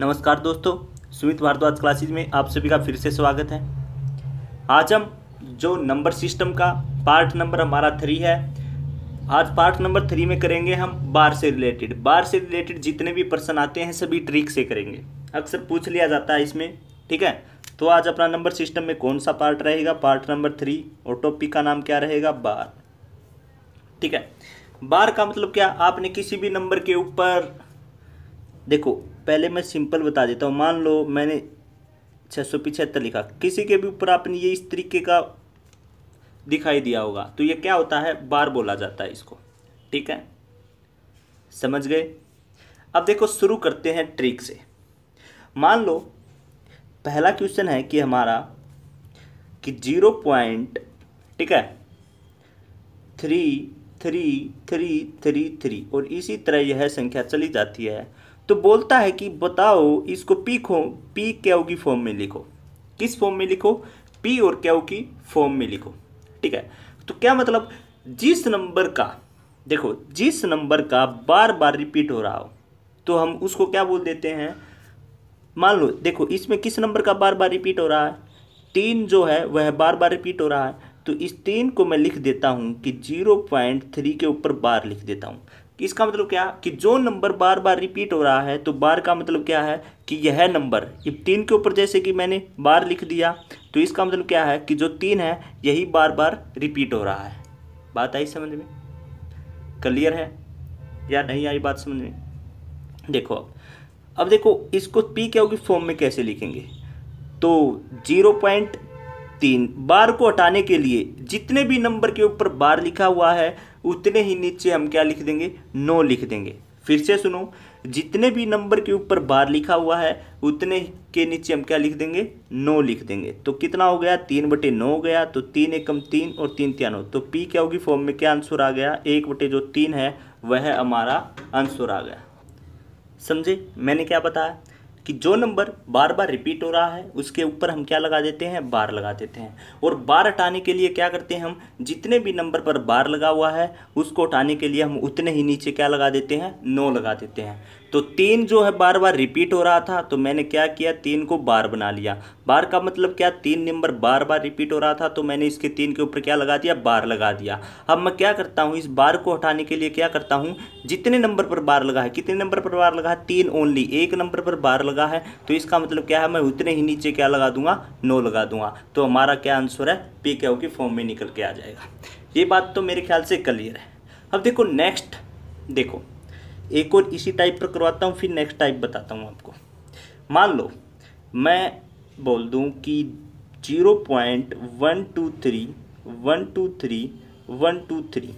नमस्कार दोस्तों सुमित भारद्वाज क्लासेज में आप सभी का फिर से स्वागत है आज हम जो नंबर सिस्टम का पार्ट नंबर हमारा थ्री है आज पार्ट नंबर थ्री में करेंगे हम बार से रिलेटेड बार से रिलेटेड जितने भी पर्सन आते हैं सभी ट्रिक से करेंगे अक्सर पूछ लिया जाता है इसमें ठीक है तो आज अपना नंबर सिस्टम में कौन सा पार्ट रहेगा पार्ट नंबर थ्री और टॉपिक का नाम क्या रहेगा बार ठीक है बार का मतलब क्या आपने किसी भी नंबर के ऊपर देखो पहले मैं सिंपल बता देता हूँ मान लो मैंने छः सौ पिछहत्तर लिखा किसी के भी ऊपर आपने ये इस तरीके का दिखाई दिया होगा तो ये क्या होता है बार बोला जाता है इसको ठीक है समझ गए अब देखो शुरू करते हैं ट्रिक से मान लो पहला क्वेश्चन है कि हमारा कि जीरो पॉइंट ठीक है three three three three three और इसी तरह यह संख्या चली जाती है तो बोलता है कि बताओ इसको पी खो पी क्यू की फॉर्म में लिखो किस फॉर्म में लिखो पी और क्यू की फॉर्म में लिखो ठीक है तो क्या मतलब जिस नंबर का देखो जिस नंबर का बार बार रिपीट हो रहा हो तो हम उसको क्या बोल देते हैं मान लो देखो इसमें किस नंबर का बार बार रिपीट हो रहा है तीन जो है वह बार बार रिपीट हो रहा है तो इस तीन को मैं लिख देता हूं कि जीरो पॉइंट थ्री के ऊपर बार लिख देता हूं कि इसका मतलब क्या कि जो नंबर बार बार रिपीट हो रहा है तो बार का मतलब क्या है कि यह नंबर ये तीन के ऊपर जैसे कि मैंने बार लिख दिया तो इसका मतलब क्या है कि जो तीन है यही बार बार रिपीट हो रहा है बात आई समझ में क्लियर है या नहीं आई बात समझ में देखो अब अब देखो इसको पी क्या होगी फॉर्म में कैसे लिखेंगे तो जीरो पॉइंट तीन बार को हटाने के लिए जितने भी नंबर के ऊपर बार लिखा हुआ है उतने ही नीचे हम क्या लिख देंगे नो लिख देंगे फिर से सुनो जितने भी नंबर के ऊपर बार लिखा हुआ है उतने के नीचे हम क्या लिख देंगे नो लिख देंगे तो कितना हो गया तीन बटे नौ हो गया तो तीन एकम तीन और तीन त्यानो तो पी क्या होगी फॉर्म में क्या आंसर आ गया एक बटे जो तीन है वह हमारा आंसर आ गया समझे मैंने क्या बताया कि जो नंबर बार बार रिपीट हो रहा है उसके ऊपर हम क्या लगा देते हैं बार लगा देते हैं और बार हटाने के लिए क्या करते हैं हम जितने भी नंबर पर बार लगा हुआ है उसको हटाने के लिए हम उतने ही नीचे क्या लगा देते हैं नो लगा देते हैं तो तीन जो है बार बार रिपीट हो रहा था तो मैंने क्या किया तीन को बार बना लिया बार का मतलब क्या तीन नंबर बार बार रिपीट हो रहा था तो मैंने इसके तीन के ऊपर क्या लगा दिया बार लगा दिया अब मैं क्या करता हूँ इस बार को हटाने के लिए क्या करता हूँ जितने नंबर पर बार लगा है कितने नंबर पर बार लगा है तीन ओनली एक नंबर पर बार लगा है तो इसका मतलब क्या है मैं उतने ही नीचे क्या लगा दूंगा नो लगा दूंगा तो हमारा क्या आंसर है पी के के फॉर्म में निकल के आ जाएगा ये बात तो मेरे ख्याल से क्लियर है अब देखो नेक्स्ट देखो एक और इसी टाइप पर करवाता हूँ फिर नेक्स्ट टाइप बताता हूँ आपको मान लो मैं बोल दूँ कि zero point one two three one two three one two three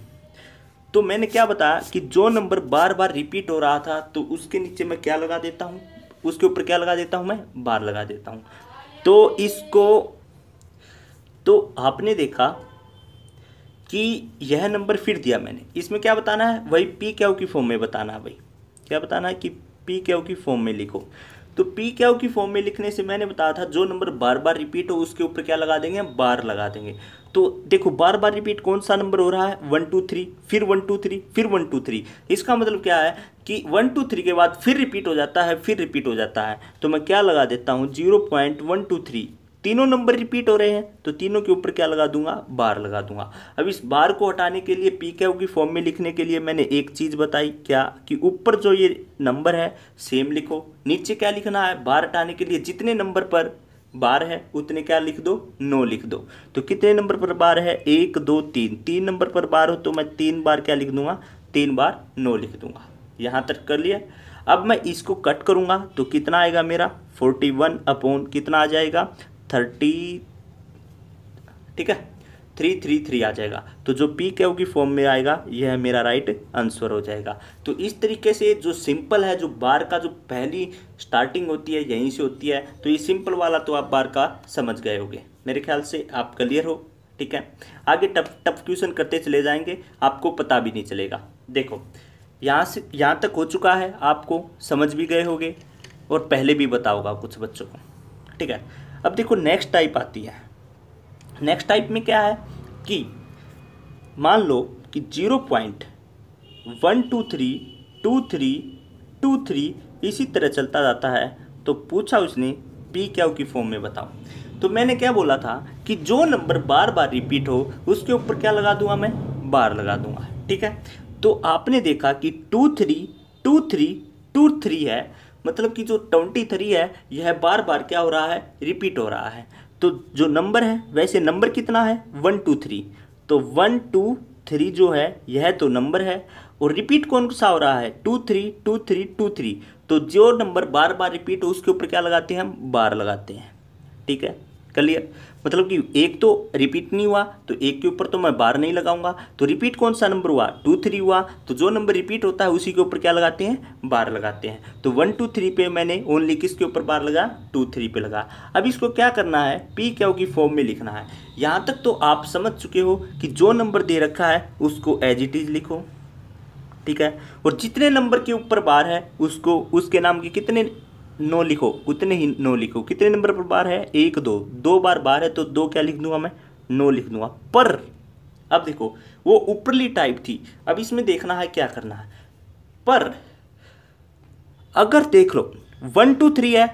तो मैंने क्या बताया कि जो नंबर बार बार रिपीट हो रहा था तो उसके नीचे मैं क्या लगा देता हूँ उसके ऊपर क्या लगा देता हूँ मैं बार लगा देता हूँ तो इसको तो आपने देखा कि यह नंबर फिर दिया मैंने इसमें क्या बताना है वही पी क्यू की फॉर्म में बताना है भाई क्या बताना है कि पी क्यू की फॉर्म में लिखो तो पी क्यू की फॉर्म में लिखने से मैंने बताया था जो नंबर बार बार रिपीट हो उसके ऊपर क्या लगा देंगे बार लगा देंगे तो देखो बार बार रिपीट कौन सा नंबर हो रहा है वन टू थ्री फिर वन टू थ्री फिर वन टू थ्री इसका मतलब क्या है कि वन टू थ्री के बाद फिर रिपीट हो जाता है फिर रिपीट हो जाता है तो मैं क्या लगा देता हूँ zero point one two three तीनों नंबर रिपीट हो रहे हैं तो तीनों के ऊपर क्या लगा दूंगा बार लगा दूंगा अब इस बार को हटाने के लिए पी कैव की फॉर्म में लिखने के लिए मैंने एक चीज़ बताई क्या कि ऊपर जो ये नंबर है सेम लिखो नीचे क्या लिखना है बार हटाने के लिए जितने नंबर पर बार है उतने क्या लिख दो नो लिख दो तो कितने नंबर पर बार है एक दो तीन तीन नंबर पर बार हो तो मैं तीन बार क्या लिख दूंगा तीन बार नो लिख दूंगा यहाँ तक कर लिया अब मैं इसको कट करूँगा तो कितना आएगा मेरा फोर्टी वन अपॉन कितना आ जाएगा थर्टी ठीक है थ्री थ्री थ्री आ जाएगा तो जो पी के की फॉर्म में आएगा यह है मेरा राइट आंसर हो जाएगा तो इस तरीके से जो सिंपल है जो बार का जो पहली स्टार्टिंग होती है यहीं से होती है तो ये सिंपल वाला तो आप बार का समझ गए होगे मेरे ख्याल से आप क्लियर हो ठीक है आगे टफ टफ क्वेश्चन करते चले जाएंगे आपको पता भी नहीं चलेगा देखो यहाँ से यहाँ तक हो चुका है आपको समझ भी गए होगे और पहले भी बताओगा कुछ बच्चों को ठीक है अब देखो नेक्स्ट टाइप आती है नेक्स्ट टाइप में क्या है कि मान लो कि zero point one two three two three two three इसी तरह चलता जाता है तो पूछा उसने पी क्या की फॉर्म में बताओ तो मैंने क्या बोला था कि जो नंबर बार बार रिपीट हो उसके ऊपर क्या लगा दूंगा मैं बार लगा दूंगा ठीक है तो आपने देखा कि two three two three two three है मतलब कि जो ट्वेंटी थ्री है यह बार बार क्या हो रहा है रिपीट हो रहा है तो जो नंबर है वैसे नंबर कितना है वन टू थ्री तो वन टू थ्री जो है यह तो नंबर है और रिपीट कौन सा हो रहा है two three two three two three तो जो नंबर बार बार रिपीट हो उसके ऊपर क्या लगाते हैं हम बार लगाते हैं ठीक है क्लियर मतलब कि एक तो रिपीट नहीं हुआ तो एक के ऊपर तो मैं बार नहीं लगाऊंगा तो रिपीट कौन सा नंबर हुआ टू थ्री हुआ तो जो नंबर रिपीट होता है उसी के ऊपर क्या लगाते हैं बार लगाते हैं तो वन टू थ्री पे मैंने ओनली किसके ऊपर बार लगा टू थ्री पे लगा अब इसको क्या करना है पी क्या की फॉर्म में लिखना है यहाँ तक तो आप समझ चुके हो कि जो नंबर दे रखा है उसको एज इट इज़ लिखो ठीक है और जितने नंबर के ऊपर बार है उसको उसके नाम के कितने नो लिखो उतने ही नो लिखो कितने नंबर पर बार है एक दो दो बार बार है तो दो क्या लिख दूंगा मैं नो लिख दूंगा पर अब देखो वो ऊपरली टाइप थी अब इसमें देखना है क्या करना है पर अगर देख लो वन टू थ्री है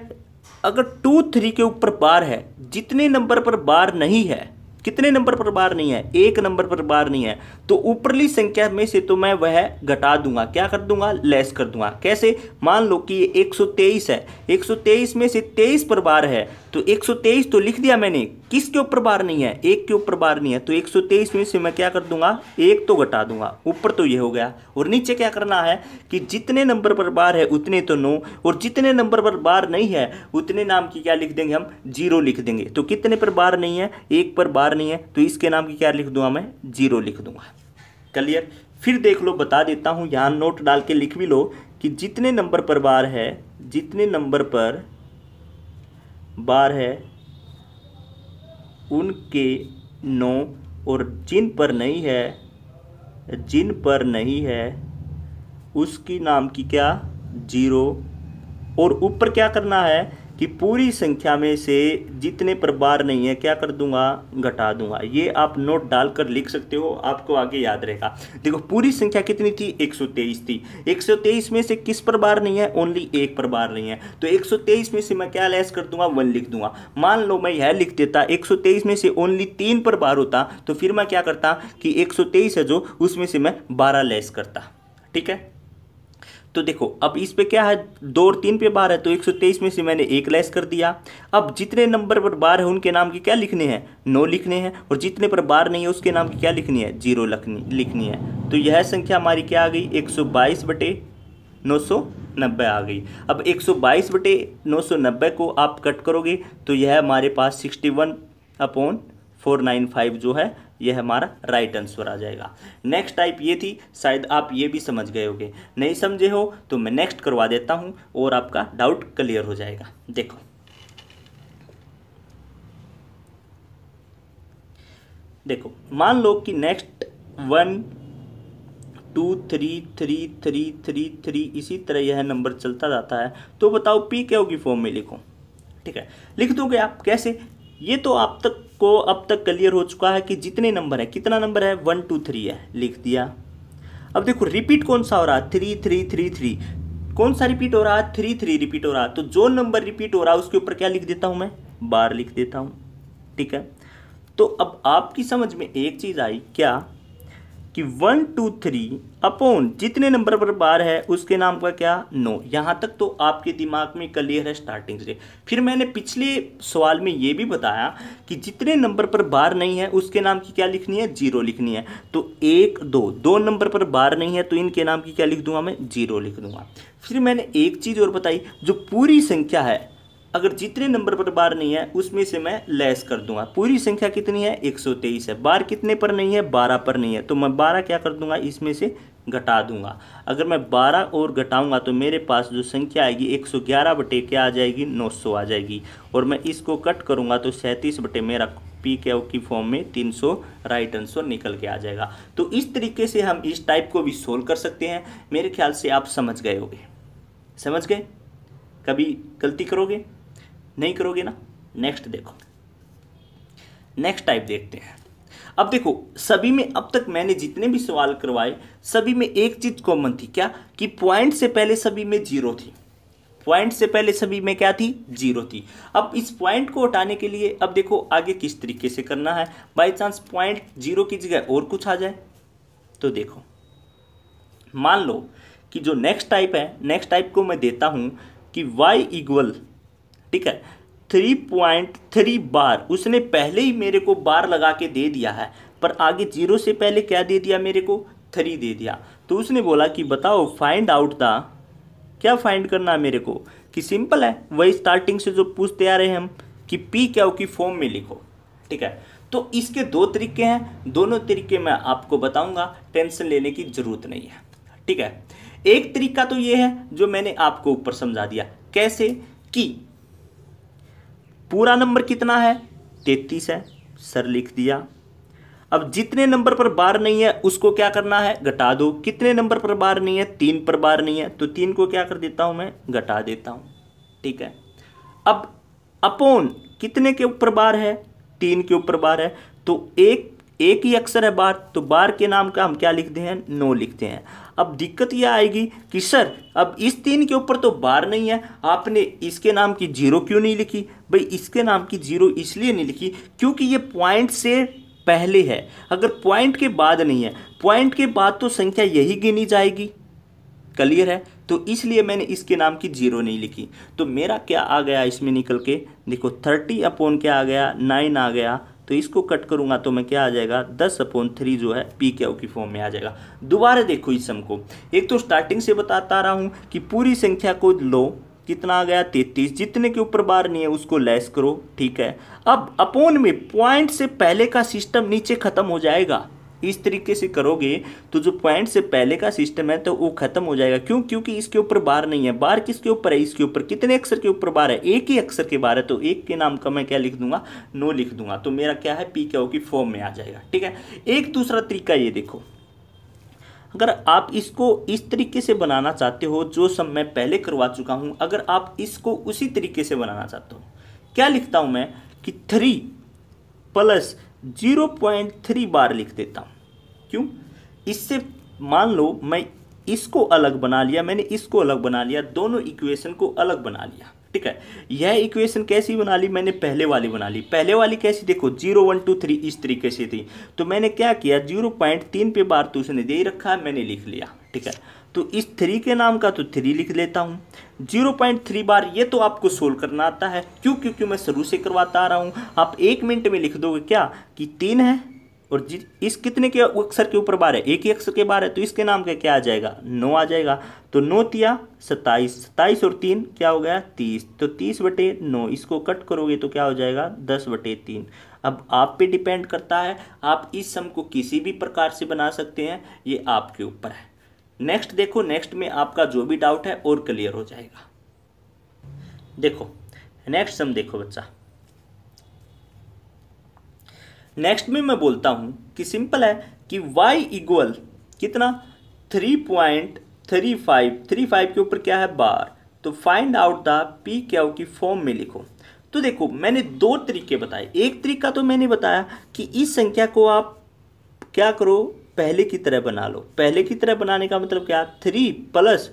अगर टू थ्री के ऊपर बार है जितने नंबर पर बार नहीं है कितने नंबर पर बार नहीं है एक नंबर पर बार नहीं है तो ऊपरली संख्या में से तो मैं वह घटा दूंगा क्या कर दूंगा लेस कर दूंगा कैसे मान लो कि ये 123 है 123 में से 23 पर बार है तो 123 तो लिख दिया मैंने किसके ऊपर बार नहीं है एक के ऊपर बार नहीं है तो 123 में से मैं क्या कर दूंगा एक तो घटा दूंगा ऊपर तो ये हो गया और नीचे क्या करना है कि जितने नंबर पर बार है उतने तो नौ और जितने नंबर पर बार नहीं है उतने नाम की क्या लिख देंगे हम जीरो लिख देंगे तो कितने पर बार नहीं है एक पर बार नहीं है तो इसके नाम की क्या लिख दूंगा मैं जीरो लिख दूंगा क्लियर फिर देख लो बता देता हूँ यहाँ नोट डाल के लिख भी लो कि जितने नंबर पर बार है जितने नंबर पर बार है उनके नौ और जिन पर नहीं है जिन पर नहीं है उसकी नाम की क्या जीरो और ऊपर क्या करना है कि पूरी संख्या में से जितने पर बार नहीं है क्या कर दूंगा घटा दूंगा ये आप नोट डालकर लिख सकते हो आपको आगे याद रहेगा देखो पूरी संख्या कितनी थी 123 थी 123 में से किस पर बार नहीं है ओनली एक पर बार नहीं है तो 123 में से मैं क्या लेस कर दूंगा वन लिख दूंगा मान लो मैं यह लिख देता एक में से ओनली तीन पर बार होता तो फिर मैं क्या करता कि एक है जो उसमें से मैं बारह लेस करता ठीक है तो देखो अब इस पे क्या है दो और तीन पे बार है तो 123 में से मैंने एक लेस कर दिया अब जितने नंबर पर बार है उनके नाम के क्या लिखने हैं नौ लिखने हैं और जितने पर बार नहीं है उसके नाम की क्या लिखनी है जीरो लिखनी है तो यह संख्या हमारी क्या आ गई एक सौ बाईस बटे नौ सौ नब्बे आ गई अब एक सौ बाईस बटे नौ सौ नब्बे को आप कट करोगे तो यह हमारे पास sixty one upon four nine five जो है यह हमारा राइट आंसर आ जाएगा नेक्स्ट टाइप ये थी शायद आप ये भी समझ गए होगे नहीं समझे हो तो मैं नेक्स्ट करवा देता हूँ और आपका डाउट क्लियर हो जाएगा देखो देखो मान लो कि next one two three three three three three इसी तरह यह नंबर चलता जाता है तो बताओ पी क्या होगी फॉर्म में लिखो ठीक है लिख दोगे आप कैसे ये तो आप को अब तक क्लियर हो चुका है कि जितने नंबर है कितना नंबर है वन टू थ्री है लिख दिया अब देखो रिपीट कौन सा हो रहा है थ्री थ्री थ्री थ्री कौन सा रिपीट हो रहा है थ्री थ्री रिपीट हो रहा है तो जो नंबर रिपीट हो रहा है उसके ऊपर क्या लिख देता हूं मैं बार लिख देता हूं ठीक है तो अब आपकी समझ में एक चीज़ आई क्या कि वन टू थ्री अपोन जितने नंबर पर बार है उसके नाम का क्या नो यहाँ तक तो आपके दिमाग में क्लियर है स्टार्टिंग से फिर मैंने पिछले सवाल में ये भी बताया कि जितने नंबर पर बार नहीं है उसके नाम की क्या लिखनी है जीरो लिखनी है तो एक दो दो नंबर पर बार नहीं है तो इनके नाम की क्या लिख दूंगा मैं जीरो लिख दूंगा फिर मैंने एक चीज़ और बताई जो पूरी संख्या है अगर जितने नंबर पर बार नहीं है उसमें से मैं लेस कर दूंगा पूरी संख्या कितनी है 123 है बार कितने पर नहीं है 12 पर नहीं है तो मैं 12 क्या कर दूंगा इसमें से घटा दूंगा अगर मैं 12 और घटाऊंगा तो मेरे पास जो संख्या आएगी 111 बटे क्या आ जाएगी 900 आ जाएगी और मैं इसको कट करूंगा तो सैंतीस बटे मेरा पी के की फॉर्म में 300 राइट आंसर निकल के आ जाएगा तो इस तरीके से हम इस टाइप को भी सोल्व कर सकते हैं मेरे ख्याल से आप समझ गए होगे समझ गए कभी गलती करोगे नहीं करोगे ना नेक्स्ट देखो नेक्स्ट टाइप देखते हैं अब देखो सभी में अब तक मैंने जितने भी सवाल करवाए सभी में एक चीज़ कॉमन थी क्या कि पॉइंट से पहले सभी में जीरो थी पॉइंट से पहले सभी में क्या थी जीरो थी अब इस पॉइंट को हटाने के लिए अब देखो आगे किस तरीके से करना है बाई चांस पॉइंट जीरो की जगह और कुछ आ जाए तो देखो मान लो कि जो नेक्स्ट टाइप है नेक्स्ट टाइप को मैं देता हूं कि वाई इक्वल ठीक है थ्री पॉइंट थ्री बार उसने पहले ही मेरे को बार लगा के दे दिया है पर आगे जीरो से पहले क्या दे दिया मेरे को थ्री दे दिया तो उसने बोला कि बताओ फाइंड आउट द क्या फाइंड करना है मेरे को कि सिंपल है वही स्टार्टिंग से जो पूछते आ रहे हैं हम कि पी क्या हो कि फॉर्म में लिखो ठीक है तो इसके दो तरीके हैं दोनों तरीके मैं आपको बताऊंगा टेंशन लेने की ज़रूरत नहीं है ठीक है एक तरीका तो ये है जो मैंने आपको ऊपर समझा दिया कैसे कि पूरा नंबर कितना है तैतीस है सर लिख दिया अब जितने नंबर पर बार नहीं है उसको क्या करना है घटा दो कितने नंबर पर बार नहीं है तीन पर बार नहीं है तो तीन को क्या कर देता हूं मैं घटा देता हूं ठीक है अब अपोन कितने के ऊपर बार है तीन के ऊपर बार है तो एक एक ही अक्षर है बार तो बार के नाम का हम क्या लिखते हैं नो लिखते हैं अब दिक्कत यह आएगी कि सर अब इस तीन के ऊपर तो बार नहीं है आपने इसके नाम की जीरो क्यों नहीं लिखी भाई इसके नाम की जीरो इसलिए नहीं लिखी क्योंकि ये पॉइंट से पहले है अगर पॉइंट के बाद नहीं है पॉइंट के बाद तो संख्या यही गिनी जाएगी क्लियर है तो इसलिए मैंने इसके नाम की जीरो नहीं लिखी तो मेरा क्या आ गया इसमें निकल के देखो थर्टी अपॉन क्या आ गया नाइन आ गया तो इसको कट करूंगा तो मैं क्या आ जाएगा दस अपॉन थ्री जो है पी क्यू की फॉर्म में आ जाएगा दोबारा देखो इस सम को एक तो स्टार्टिंग से बताता रहा हूँ कि पूरी संख्या को लो कितना आ गया तैतीस जितने के ऊपर बार नहीं है उसको लेस करो ठीक है अब अपोन में पॉइंट से पहले का सिस्टम नीचे खत्म हो जाएगा इस तरीके से करोगे तो जो पॉइंट से पहले का सिस्टम है तो वो खत्म हो जाएगा क्यों क्योंकि इसके ऊपर बार नहीं है बार किसके ऊपर है इसके ऊपर कितने अक्षर के ऊपर बार है एक ही अक्षर के बार है तो एक के नाम का मैं क्या लिख दूंगा नो लिख दूंगा तो मेरा क्या है पी क्या की फॉर्म में आ जाएगा ठीक है एक दूसरा तरीका ये देखो अगर आप इसको इस तरीके से बनाना चाहते हो जो सब मैं पहले करवा चुका हूँ अगर आप इसको उसी तरीके से बनाना चाहते हो क्या लिखता हूँ मैं कि three plus zero point three बार लिख देता हूँ क्यों इससे मान लो मैं इसको अलग बना लिया मैंने इसको अलग बना लिया दोनों इक्वेशन को अलग बना लिया ठीक है यह इक्वेशन कैसी बना ली मैंने पहले वाली बना ली पहले वाली कैसी देखो जीरो वन टू थ्री इस तरीके से थी तो मैंने क्या किया जीरो पॉइंट तीन पे बार तो उसने दे ही रखा मैंने लिख लिया ठीक है तो इस थ्री के नाम का तो थ्री लिख लेता हूँ जीरो पॉइंट थ्री बार ये तो आपको सोल्व करना आता है क्यों क्योंकि मैं शुरू से करवाता आ रहा हूँ आप एक मिनट में लिख दोगे क्या कि तीन है और इस कितने के अक्षर के ऊपर बार है एक ही अक्षर के बार है तो इसके नाम का क्या आ जाएगा नौ आ जाएगा तो नौ तिया सत्ताईस सत्ताईस और तीन क्या हो गया तीस तो तीस बटे नौ इसको कट करोगे तो क्या हो जाएगा दस बटे तीन अब आप पे डिपेंड करता है आप इस सम को किसी भी प्रकार से बना सकते हैं ये आपके ऊपर है नेक्स्ट देखो नेक्स्ट में आपका जो भी डाउट है और क्लियर हो जाएगा देखो नेक्स्ट सम देखो बच्चा नेक्स्ट में मैं बोलता हूं कि सिंपल है कि y इक्वल कितना three point three five three five के ऊपर क्या है बार तो फाइंड आउट द पी क्या की फॉर्म में लिखो तो देखो मैंने दो तरीके बताए एक तरीका तो मैंने बताया कि इस संख्या को आप क्या करो पहले की तरह बना लो पहले की तरह बनाने का मतलब क्या three plus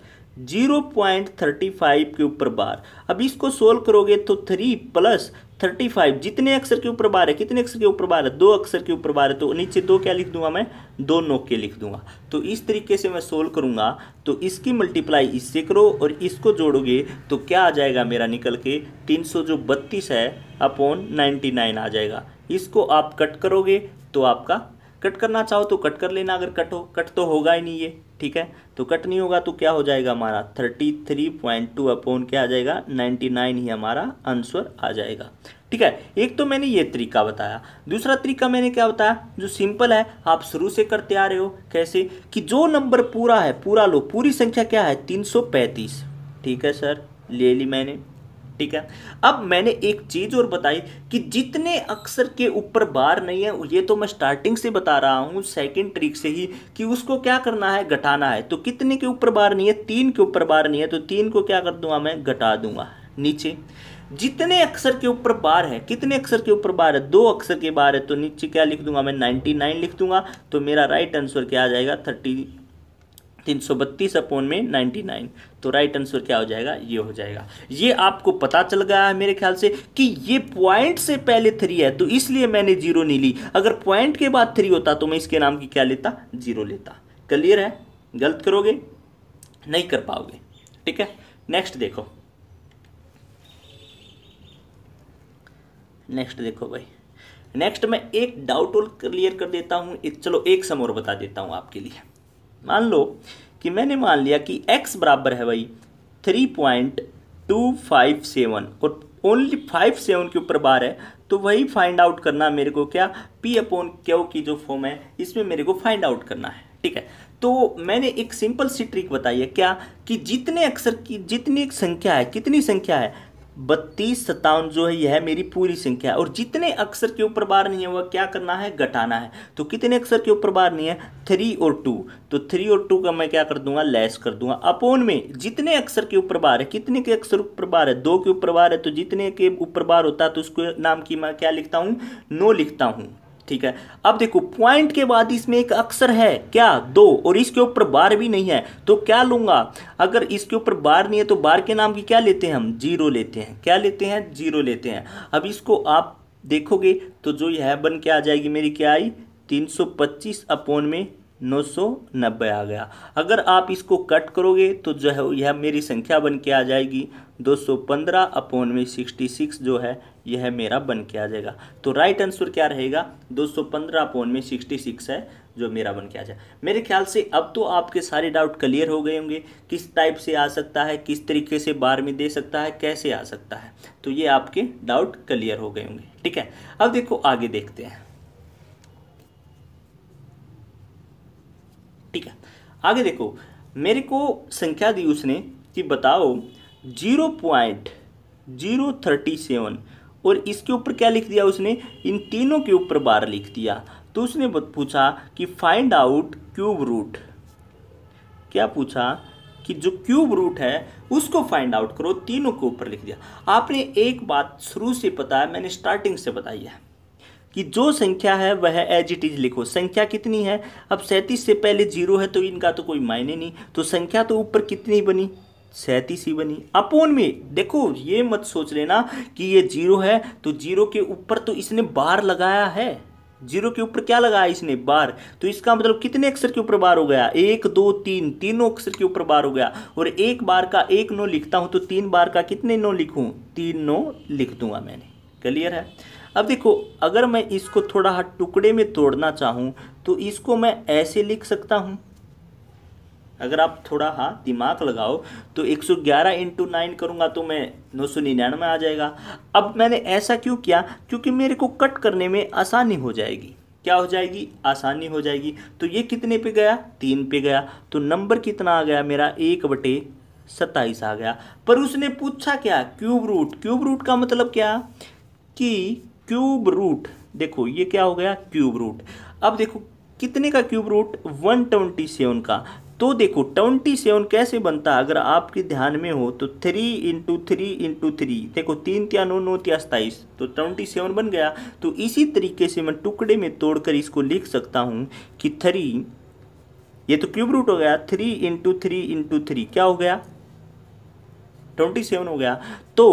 zero point thirty five के ऊपर बार अब इसको सोल्व करोगे तो थ्री प्लस थर्टी फाइव जितने अक्षर के ऊपर बार है कितने अक्षर के ऊपर बार है दो अक्षर के ऊपर बार है तो नीचे दो क्या लिख दूंगा मैं दो नोके लिख दूंगा तो इस तरीके से मैं सोल्व करूंगा तो इसकी मल्टीप्लाई इससे करो और इसको जोड़ोगे तो क्या आ जाएगा मेरा निकल के तीन सौ जो बत्तीस है अपॉन नाइन्टी नाइन आ जाएगा इसको आप कट करोगे तो आपका कट करना चाहो तो कट कर लेना अगर कट हो कट तो होगा ही नहीं ये ठीक है तो कट नहीं होगा तो क्या हो जाएगा हमारा thirty three point two upon क्या आ जाएगा नाइन्टी नाइन ही हमारा आंसर आ जाएगा ठीक है एक तो मैंने ये तरीका बताया दूसरा तरीका मैंने क्या बताया जो सिंपल है आप शुरू से करते आ रहे हो कैसे कि जो नंबर पूरा है पूरा लो पूरी संख्या क्या है तीन सौ पैंतीस ठीक है सर ले ली मैंने ठीक है अब मैंने एक चीज़ और बताई कि जितने अक्षर के ऊपर बार नहीं है ये तो मैं स्टार्टिंग से बता रहा हूं सेकंड ट्रिक से ही कि उसको क्या करना है घटाना है तो कितने के ऊपर बार नहीं है तीन के ऊपर बार नहीं है तो तीन को क्या कर दूंगा मैं घटा दूंगा नीचे जितने अक्षर के ऊपर बार है कितने अक्षर के ऊपर बार है दो अक्षर के बार है तो नीचे क्या लिख दूंगा मैं 99 लिख दूंगा तो मेरा राइट आंसर क्या आ जाएगा थर्टी तीन सौ बत्तीस अपोन में नाइन्टी नाइन तो राइट आंसर क्या हो जाएगा ये हो जाएगा ये आपको पता चल गया है मेरे ख्याल से कि ये पॉइंट से पहले थ्री है तो इसलिए मैंने जीरो नहीं ली अगर पॉइंट के बाद थ्री होता तो मैं इसके नाम की क्या लेता जीरो लेता क्लियर है गलत करोगे नहीं कर पाओगे ठीक है नेक्स्ट देखो नेक्स्ट देखो भाई नेक्स्ट मैं एक डाउट और क्लियर कर देता हूं चलो एक सम और बता देता हूं आपके लिए मान लो कि मैंने मान लिया कि x बराबर है भाई three point two five seven और ओनली फाइव सेवन के ऊपर बार है तो वही फाइंड आउट करना मेरे को क्या पी अपॉन क्यू की जो फॉर्म है इसमें मेरे को फाइंड आउट करना है ठीक है तो मैंने एक सिंपल सी ट्रिक बताई है क्या कि जितने अक्षर की जितनी एक संख्या है कितनी संख्या है बत्तीस सत्तावन जो है यह है मेरी पूरी संख्या और जितने अक्षर के ऊपर बार नहीं है वह क्या करना है घटाना है तो कितने अक्षर के ऊपर बार नहीं है थ्री और टू तो थ्री और टू का मैं क्या कर दूंगा लेस कर दूंगा अपोन में जितने अक्षर के ऊपर बार है कितने के अक्षर ऊपर बार है दो के ऊपर बार है तो जितने के ऊपर बार होता है तो उसको नाम की मैं क्या लिखता हूँ नो लिखता हूँ ठीक है अब देखो पॉइंट के बाद इसमें एक अक्षर है क्या दो और इसके ऊपर बार भी नहीं है तो क्या लूंगा अगर इसके ऊपर बार नहीं है तो बार के नाम की क्या लेते हैं हम जीरो लेते हैं क्या लेते हैं जीरो लेते हैं अब इसको आप देखोगे तो जो यह बन के आ जाएगी मेरी क्या आई पच्चीस अपोन में नौ सौ नब्बे आ गया अगर आप इसको कट करोगे तो जो है यह मेरी संख्या बन के आ जाएगी दो सौ पंद्रह अपोन में सिक्सटी सिक्स जो है यह मेरा बन के आ जाएगा तो राइट आंसर क्या रहेगा दो सौ पंद्रह अपोन में सिक्सटी सिक्स है जो मेरा बन के आ जाए मेरे ख्याल से अब तो आपके सारे डाउट क्लियर हो गए होंगे किस टाइप से आ सकता है किस तरीके से बार में दे सकता है कैसे आ सकता है तो ये आपके डाउट क्लियर हो गए होंगे ठीक है अब देखो आगे देखते हैं ठीक है आगे देखो मेरे को संख्या दी उसने कि बताओ zero point zero thirty seven और इसके ऊपर क्या लिख दिया उसने इन तीनों के ऊपर बार लिख दिया तो उसने पूछा कि फाइंड आउट क्यूब रूट क्या पूछा कि जो क्यूब रूट है उसको फाइंड आउट करो तीनों के ऊपर लिख दिया आपने एक बात शुरू से पता है मैंने स्टार्टिंग से बताई है कि जो संख्या है वह एज इट इज़ लिखो संख्या कितनी है अब सैंतीस से पहले जीरो है तो इनका तो कोई मायने नहीं तो संख्या तो ऊपर कितनी बनी सैंतीस ही बनी अपोन में देखो ये मत सोच लेना कि ये जीरो है तो जीरो के ऊपर तो इसने बार लगाया है जीरो के ऊपर क्या लगाया इसने बार तो इसका मतलब कितने अक्षर के ऊपर बार हो गया एक दो तीन तीनों अक्षर के ऊपर बार हो गया और एक बार का एक नो लिखता हूँ तो तीन बार का कितने नो लिखूँ तीन नौ लिख दूंगा मैंने क्लियर है अब देखो अगर मैं इसको थोड़ा हाथ टुकड़े में तोड़ना चाहूँ तो इसको मैं ऐसे लिख सकता हूँ अगर आप थोड़ा हाँ दिमाग लगाओ तो 111 सौ ग्यारह इंटू नाइन करूँगा तो मैं नौ सौ निन्यानवे आ जाएगा अब मैंने ऐसा क्यों किया क्योंकि मेरे को कट करने में आसानी हो जाएगी क्या हो जाएगी आसानी हो जाएगी तो ये कितने पे गया तीन पे गया तो नंबर कितना आ गया मेरा एक बटे सत्ताईस आ गया पर उसने पूछा क्या क्यूब रूट क्यूब रूट का मतलब क्या कि क्यूब रूट देखो ये क्या हो गया क्यूब रूट अब देखो कितने का cube root one twenty seven का तो देखो ट्वेंटी सेवन कैसे बनता अगर आपके ध्यान में हो तो three into three into three देखो तीन त्या नौ नौ त्या सताइस तो ट्वेंटी सेवन बन गया तो इसी तरीके से मैं टुकड़े में तोड़कर इसको लिख सकता हूँ कि थ्री ये तो क्यूब रूट हो गया three into three into three क्या हो गया ट्वेंटी सेवन हो गया तो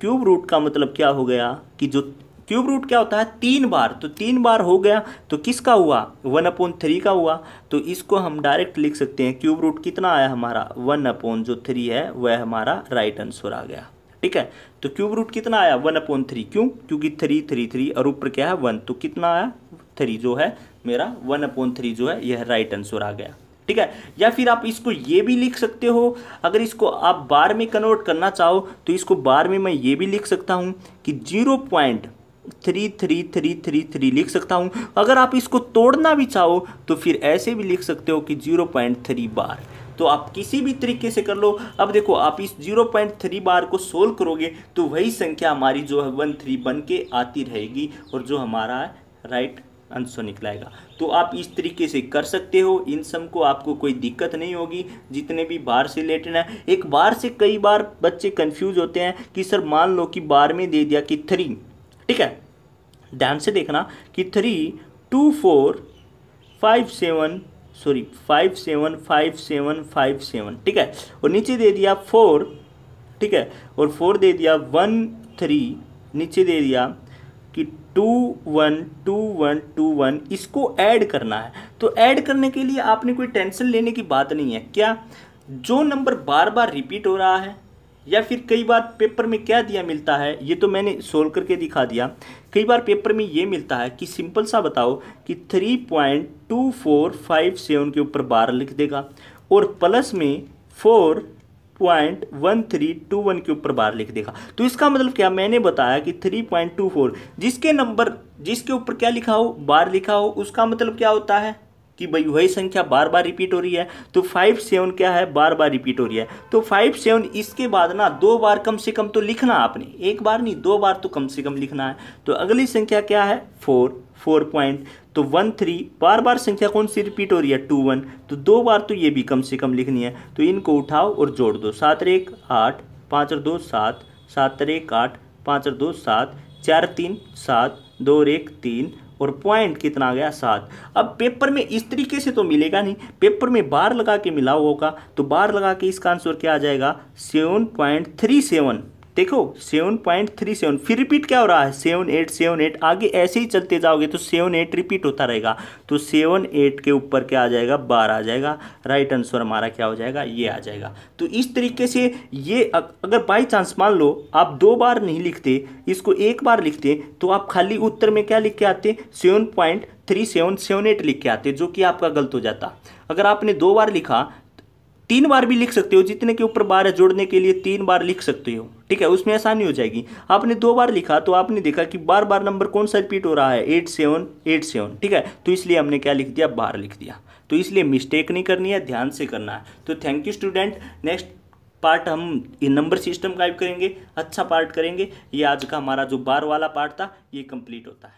क्यूब रूट का मतलब क्या हो गया कि जो क्यूब रूट क्या होता है तीन बार तो तीन बार हो गया तो किसका हुआ वन अपॉन थ्री का हुआ तो इसको हम डायरेक्ट लिख सकते हैं क्यूब रूट कितना आया हमारा वन अपॉन जो थ्री है वह हमारा राइट आंसर आ गया ठीक है तो क्यूब रूट कितना आया वन अपॉन थ्री क्यों क्योंकि थ्री थ्री थ्री और ऊपर क्या है वन तो कितना आया थ्री जो है मेरा वन अपॉन थ्री जो है यह राइट आंसर आ गया ठीक है या फिर आप इसको ये भी लिख सकते हो अगर इसको आप बार में कन्वर्ट करना चाहो तो इसको बार में मैं ये भी लिख सकता हूँ कि zero point three three three three three लिख सकता हूँ अगर आप इसको तोड़ना भी चाहो तो फिर ऐसे भी लिख सकते हो कि जीरो पॉइंट थ्री बार तो आप किसी भी तरीके से कर लो अब देखो आप इस जीरो पॉइंट थ्री बार को सोल्व करोगे तो वही संख्या हमारी जो है वन थ्री बन के आती रहेगी और जो हमारा राइट आंसर निकलाएगा तो आप इस तरीके से कर सकते हो इन सम को आपको कोई दिक्कत नहीं होगी जितने भी बार से रिलेटेड हैं एक बार से कई बार बच्चे कंफ्यूज होते हैं कि सर मान लो कि बार में दे दिया कि थ्री ठीक है ध्यान से देखना कि three two four five seven sorry five seven five seven five seven ठीक है और नीचे दे दिया फोर ठीक है और फोर दे दिया वन थ्री नीचे दे दिया कि two one two one two one इसको ऐड करना है तो ऐड करने के लिए आपने कोई टेंशन लेने की बात नहीं है क्या जो नंबर बार बार रिपीट हो रहा है या फिर कई बार पेपर में क्या दिया मिलता है ये तो मैंने सोल्व करके दिखा दिया कई बार पेपर में ये मिलता है कि सिंपल सा बताओ कि three point two four five seven के ऊपर बारह लिख देगा और प्लस में four point one three two one के ऊपर बार लिख देगा तो इसका मतलब क्या मैंने बताया कि थ्री पॉइंट टू फोर जिसके नंबर जिसके ऊपर क्या लिखा हो बार लिखा हो उसका मतलब क्या होता है कि भाई वही संख्या बार बार रिपीट हो रही है तो फाइव सेवन क्या है बार बार रिपीट हो रही है तो फाइव सेवन इसके बाद ना दो बार कम से कम तो लिखना आपने एक बार नहीं दो बार तो कम से कम लिखना है तो अगली संख्या क्या है फोर फोर पॉइंट तो वन थ्री बार बार संख्या कौन सी रिपीट हो रही है टू वन तो दो बार तो ये भी कम से कम लिखनी है तो इनको उठाओ और जोड़ दो सात एक आठ पाँच और दो सात सात एक आठ पाँच और दो सात चार तीन सात दो एक तीन और पॉइंट कितना आ गया सात अब पेपर में इस तरीके से तो मिलेगा नहीं पेपर में बार लगा के मिला होगा तो बार लगा के इसका आंसर क्या आ जाएगा सेवन पॉइंट थ्री सेवन देखो सेवन पॉइंट थ्री सेवन फिर रिपीट क्या हो रहा है सेवन एट सेवन एट आगे ऐसे ही चलते जाओगे तो सेवन एट रिपीट होता रहेगा तो सेवन एट के ऊपर क्या आ जाएगा बार आ जाएगा राइट आंसर हमारा क्या हो जाएगा ये आ जाएगा तो इस तरीके से ये अगर बाई चांस मान लो आप दो बार नहीं लिखते इसको एक बार लिखते तो आप खाली उत्तर में क्या लिख के आते seven point three seven seven eight लिख के आते जो कि आपका गलत हो जाता अगर आपने दो बार लिखा तीन बार भी लिख सकते हो जितने के ऊपर बारह जोड़ने के लिए तीन बार लिख सकते हो ठीक है उसमें आसानी हो जाएगी आपने दो बार लिखा तो आपने देखा कि बार बार नंबर कौन सा रिपीट हो रहा है एट सेवन एट सेवन ठीक है तो इसलिए हमने क्या लिख दिया बार लिख दिया तो इसलिए मिस्टेक नहीं करनी है ध्यान से करना है तो thank you student next part हम ये नंबर सिस्टम का करेंगे अच्छा पार्ट करेंगे ये आज का हमारा जो बार वाला पार्ट था ये कंप्लीट होता है